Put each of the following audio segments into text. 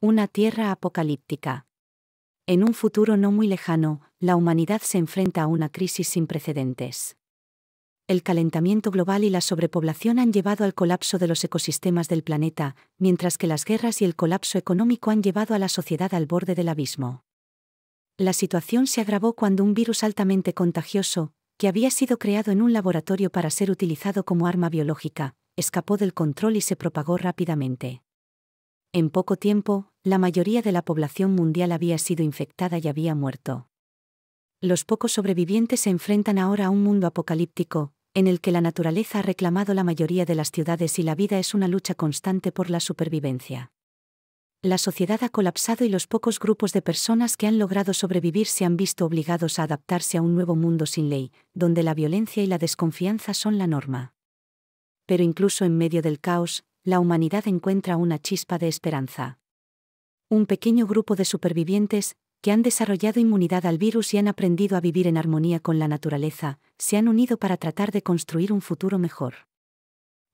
Una tierra apocalíptica. En un futuro no muy lejano, la humanidad se enfrenta a una crisis sin precedentes. El calentamiento global y la sobrepoblación han llevado al colapso de los ecosistemas del planeta, mientras que las guerras y el colapso económico han llevado a la sociedad al borde del abismo. La situación se agravó cuando un virus altamente contagioso, que había sido creado en un laboratorio para ser utilizado como arma biológica, escapó del control y se propagó rápidamente. En poco tiempo, la mayoría de la población mundial había sido infectada y había muerto. Los pocos sobrevivientes se enfrentan ahora a un mundo apocalíptico, en el que la naturaleza ha reclamado la mayoría de las ciudades y la vida es una lucha constante por la supervivencia. La sociedad ha colapsado y los pocos grupos de personas que han logrado sobrevivir se han visto obligados a adaptarse a un nuevo mundo sin ley, donde la violencia y la desconfianza son la norma. Pero incluso en medio del caos, la humanidad encuentra una chispa de esperanza un pequeño grupo de supervivientes, que han desarrollado inmunidad al virus y han aprendido a vivir en armonía con la naturaleza, se han unido para tratar de construir un futuro mejor.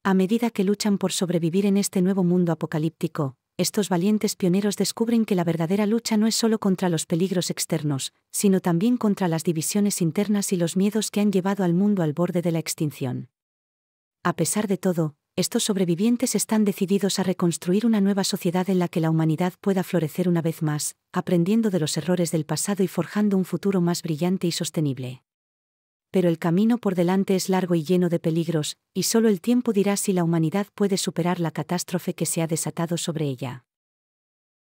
A medida que luchan por sobrevivir en este nuevo mundo apocalíptico, estos valientes pioneros descubren que la verdadera lucha no es solo contra los peligros externos, sino también contra las divisiones internas y los miedos que han llevado al mundo al borde de la extinción. A pesar de todo, estos sobrevivientes están decididos a reconstruir una nueva sociedad en la que la humanidad pueda florecer una vez más, aprendiendo de los errores del pasado y forjando un futuro más brillante y sostenible. Pero el camino por delante es largo y lleno de peligros, y solo el tiempo dirá si la humanidad puede superar la catástrofe que se ha desatado sobre ella.